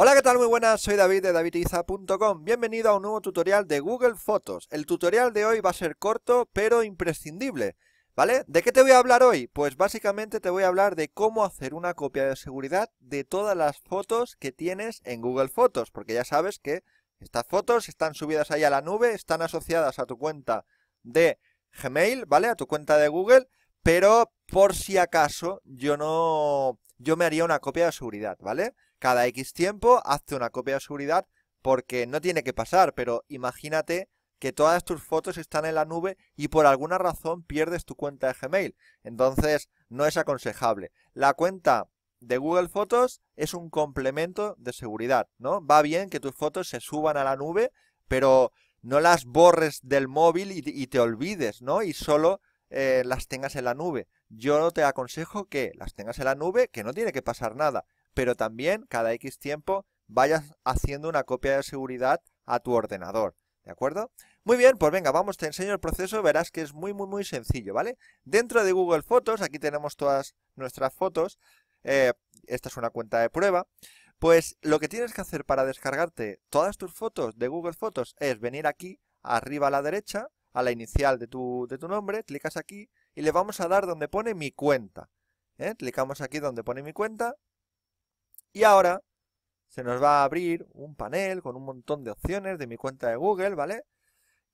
Hola, ¿qué tal? Muy buenas, soy David de davidiza.com. Bienvenido a un nuevo tutorial de Google Fotos. El tutorial de hoy va a ser corto, pero imprescindible. ¿Vale? ¿De qué te voy a hablar hoy? Pues básicamente te voy a hablar de cómo hacer una copia de seguridad de todas las fotos que tienes en Google Fotos, porque ya sabes que estas fotos están subidas ahí a la nube, están asociadas a tu cuenta de Gmail, ¿vale? A tu cuenta de Google, pero por si acaso yo no... yo me haría una copia de seguridad, ¿vale? cada X tiempo hazte una copia de seguridad porque no tiene que pasar, pero imagínate que todas tus fotos están en la nube y por alguna razón pierdes tu cuenta de Gmail. Entonces no es aconsejable. La cuenta de Google Fotos es un complemento de seguridad, ¿no? Va bien que tus fotos se suban a la nube, pero no las borres del móvil y, te olvides, ¿no? Y solo eh, las tengas en la nube. Yo te aconsejo que las tengas en la nube, que no tiene que pasar nada pero también cada X tiempo vayas haciendo una copia de seguridad a tu ordenador. ¿De acuerdo? Muy bien, pues venga, vamos, te enseño el proceso, verás que es muy, muy, muy sencillo, ¿vale? Dentro de Google Fotos, aquí tenemos todas nuestras fotos, eh, esta es una cuenta de prueba, pues lo que tienes que hacer para descargarte todas tus fotos de Google Fotos es venir aquí, arriba a la derecha, a la inicial de tu, de tu nombre, clicas aquí y le vamos a dar donde pone mi cuenta. ¿eh? Clicamos aquí donde pone mi cuenta y ahora se nos va a abrir un panel con un montón de opciones de mi cuenta de Google, ¿vale?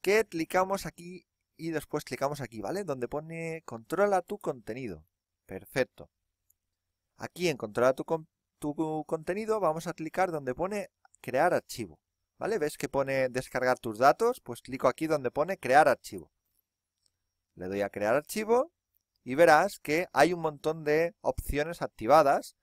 Que clicamos aquí y después clicamos aquí, ¿vale? Donde pone controla tu contenido. Perfecto. Aquí en controla tu, contenido vamos a clicar donde pone crear archivo, ¿vale? ¿Ves que pone descargar tus datos? Pues clico aquí donde pone crear archivo. Le doy a crear archivo y verás que hay un montón de opciones activadas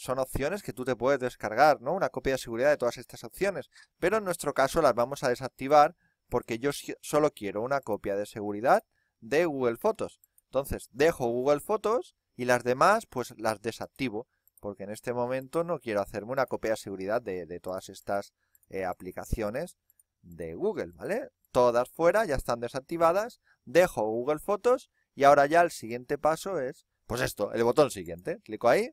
son opciones que tú te puedes descargar, ¿no? Una copia de seguridad de todas estas opciones. Pero en nuestro caso las vamos a desactivar porque yo solo quiero una copia de seguridad de Google Fotos. Entonces dejo Google Fotos y las demás pues las desactivo porque en este momento no quiero hacerme una copia de seguridad de, todas estas eh, aplicaciones de Google, ¿vale? Todas fuera, ya están desactivadas, dejo Google Fotos y ahora ya el siguiente paso es, pues esto, el botón siguiente, clico ahí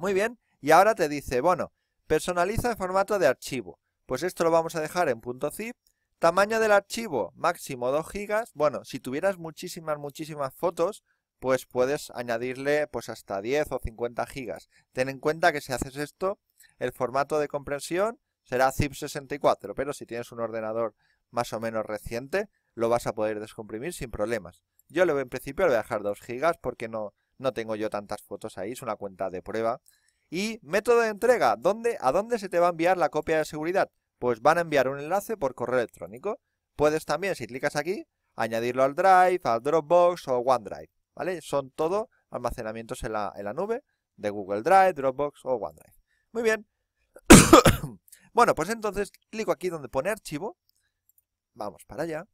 muy bien, y ahora te dice, bueno, personaliza el formato de archivo. Pues esto lo vamos a dejar en .zip. Tamaño del archivo, máximo 2 gigas Bueno, si tuvieras muchísimas, muchísimas fotos, pues puedes añadirle pues hasta 10 o 50 gigas. Ten en cuenta que si haces esto, el formato de comprensión será zip64, pero si tienes un ordenador más o menos reciente, lo vas a poder descomprimir sin problemas. Yo en principio lo voy a dejar 2 gigas porque no, no tengo yo tantas fotos ahí, es una cuenta de prueba. Y método de entrega, ¿dónde, ¿a dónde se te va a enviar la copia de seguridad? Pues van a enviar un enlace por correo electrónico. Puedes también, si clicas aquí, añadirlo al Drive, al Dropbox o OneDrive, ¿vale? Son todo almacenamientos en la, en la nube de Google Drive, Dropbox o OneDrive. Muy bien. bueno, pues entonces clico aquí donde pone archivo. Vamos para allá.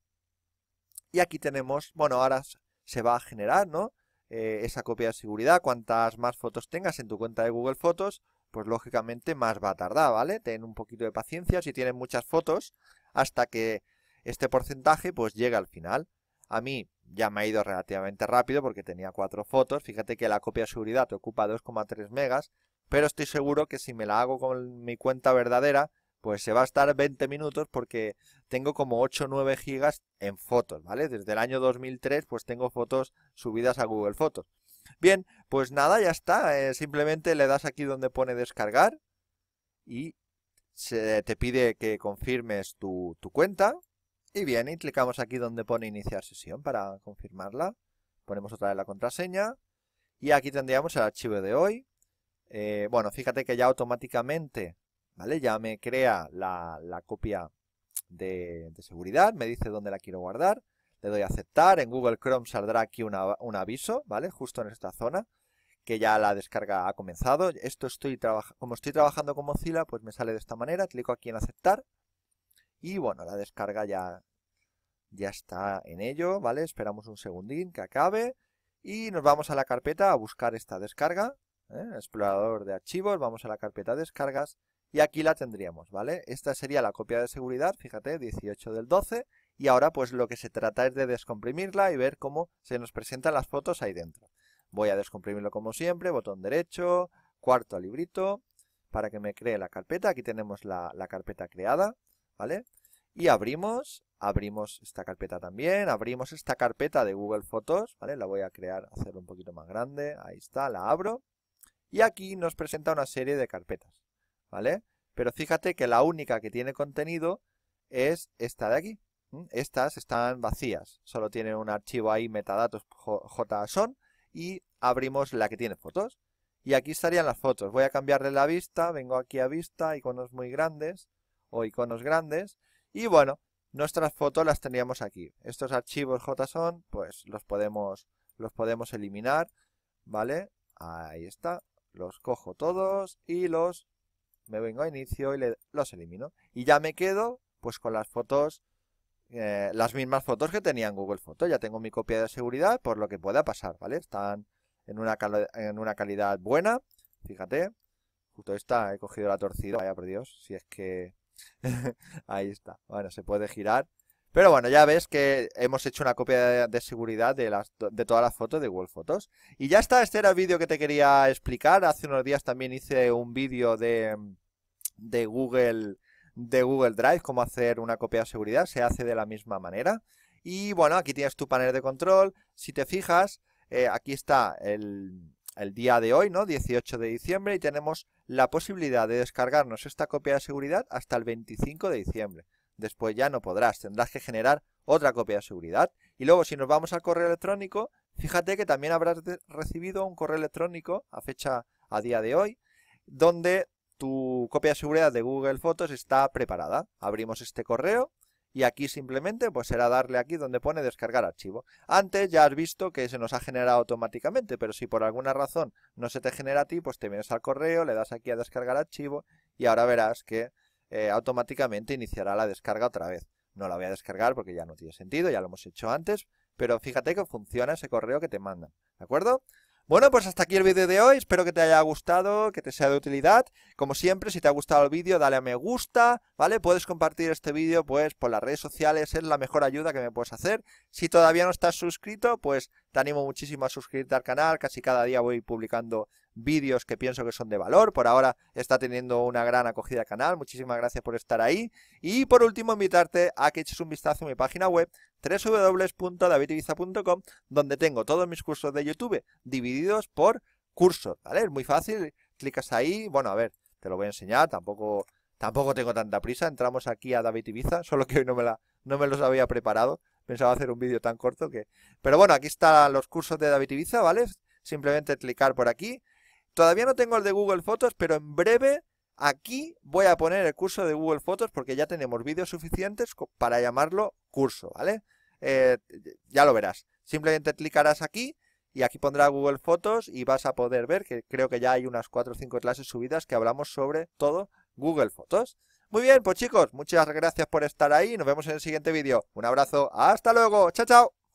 Y aquí tenemos, bueno, ahora se va a generar, ¿no? Eh, esa copia de seguridad, cuantas más fotos tengas en tu cuenta de Google Fotos, pues lógicamente más va a tardar, ¿vale? Ten un poquito de paciencia si tienes muchas fotos hasta que este porcentaje pues llega al final. A mí ya me ha ido relativamente rápido porque tenía cuatro fotos. Fíjate que la copia de seguridad te ocupa 2,3 megas, pero estoy seguro que si me la hago con mi cuenta verdadera, pues se va a estar 20 minutos porque tengo como 8 o 9 gigas en fotos, ¿vale? Desde el año 2003 pues tengo fotos subidas a Google Fotos. Bien, pues nada, ya está. Eh, simplemente le das aquí donde pone descargar y se te pide que confirmes tu, tu cuenta. Y bien, y clicamos aquí donde pone iniciar sesión para confirmarla. Ponemos otra vez la contraseña y aquí tendríamos el archivo de hoy. Eh, bueno, fíjate que ya automáticamente ya me crea la, la copia de, seguridad, me dice dónde la quiero guardar, le doy a aceptar, en Google Chrome saldrá aquí un aviso, ¿vale? Justo en esta zona, que ya la descarga ha comenzado. Esto estoy como estoy trabajando con Mozilla, pues me sale de esta manera, clico aquí en aceptar y bueno, la descarga ya, ya está en ello, ¿vale? Esperamos un segundín que acabe y nos vamos a la carpeta a buscar esta descarga, ¿eh? explorador de archivos, vamos a la carpeta descargas y aquí la tendríamos, ¿vale? Esta sería la copia de seguridad, fíjate, 18 del 12. Y ahora pues lo que se trata es de descomprimirla y ver cómo se nos presentan las fotos ahí dentro. Voy a descomprimirlo como siempre, botón derecho, cuarto librito, para que me cree la carpeta. Aquí tenemos la, carpeta creada, ¿vale? Y abrimos, abrimos esta carpeta también, abrimos esta carpeta de Google Fotos, ¿vale? La voy a crear, hacerlo un poquito más grande, ahí está, la abro. Y aquí nos presenta una serie de carpetas. ¿vale? Pero fíjate que la única que tiene contenido es esta de aquí. Estas están vacías, solo tienen un archivo ahí metadatos JSON y abrimos la que tiene fotos. Y aquí estarían las fotos. Voy a cambiarle la vista, vengo aquí a vista, iconos muy grandes o iconos grandes. Y bueno, nuestras fotos las teníamos aquí. Estos archivos JSON, pues los podemos, los podemos eliminar, ¿vale? Ahí está, los cojo todos y los me vengo a inicio y los elimino. Y ya me quedo pues con las fotos, eh, las mismas fotos que tenía en Google Foto Ya tengo mi copia de seguridad por lo que pueda pasar, ¿vale? Están en una, en una calidad buena, fíjate. Justo esta, he cogido la torcida, vaya por Dios, si es que... Ahí está. Bueno, se puede girar pero bueno, ya ves que hemos hecho una copia de, seguridad de, todas las fotos de Google Photos. Y ya está, este era el vídeo que te quería explicar. Hace unos días también hice un vídeo de, Google, de Google Drive, cómo hacer una copia de seguridad. Se hace de la misma manera. Y bueno, aquí tienes tu panel de control. Si te fijas, eh, aquí está el, el día de hoy, ¿no? 18 de diciembre, y tenemos la posibilidad de descargarnos esta copia de seguridad hasta el 25 de diciembre después ya no podrás, tendrás que generar otra copia de seguridad. Y luego si nos vamos al correo electrónico, fíjate que también habrás recibido un correo electrónico a fecha a día de hoy, donde tu copia de seguridad de Google Fotos está preparada. Abrimos este correo y aquí simplemente pues será darle aquí donde pone descargar archivo. Antes ya has visto que se nos ha generado automáticamente, pero si por alguna razón no se te genera a ti, pues te vienes al correo, le das aquí a descargar archivo y ahora verás que eh, automáticamente iniciará la descarga otra vez. No la voy a descargar porque ya no tiene sentido, ya lo hemos hecho antes, pero fíjate que funciona ese correo que te mandan, ¿de acuerdo? Bueno, pues hasta aquí el vídeo de hoy, espero que te haya gustado, que te sea de utilidad. Como siempre, si te ha gustado el vídeo, dale a me gusta, ¿vale? Puedes compartir este vídeo pues por las redes sociales, es la mejor ayuda que me puedes hacer. Si todavía no estás suscrito, pues te animo muchísimo a suscribirte al canal, casi cada día voy publicando vídeos que pienso que son de valor, por ahora está teniendo una gran acogida al canal, muchísimas gracias por estar ahí y por último invitarte a que eches un vistazo a mi página web www.davidiviza.com donde tengo todos mis cursos de YouTube divididos por cursos, ¿vale? Es muy fácil, clicas ahí, bueno, a ver, te lo voy a enseñar, tampoco Tampoco tengo tanta prisa. Entramos aquí a David Ibiza, solo que hoy no me, la, no me los había preparado. Pensaba hacer un vídeo tan corto que... Pero bueno, aquí están los cursos de David Ibiza, ¿vale? Simplemente clicar por aquí. Todavía no tengo el de Google Fotos, pero en breve aquí voy a poner el curso de Google Fotos porque ya tenemos vídeos suficientes para llamarlo curso, ¿vale? Eh, ya lo verás. Simplemente clicarás aquí y aquí pondrá Google Fotos y vas a poder ver que creo que ya hay unas 4 o 5 clases subidas que hablamos sobre todo Google Fotos. Muy bien, pues chicos, muchas gracias por estar ahí. Nos vemos en el siguiente vídeo. Un abrazo, hasta luego, chao, chao.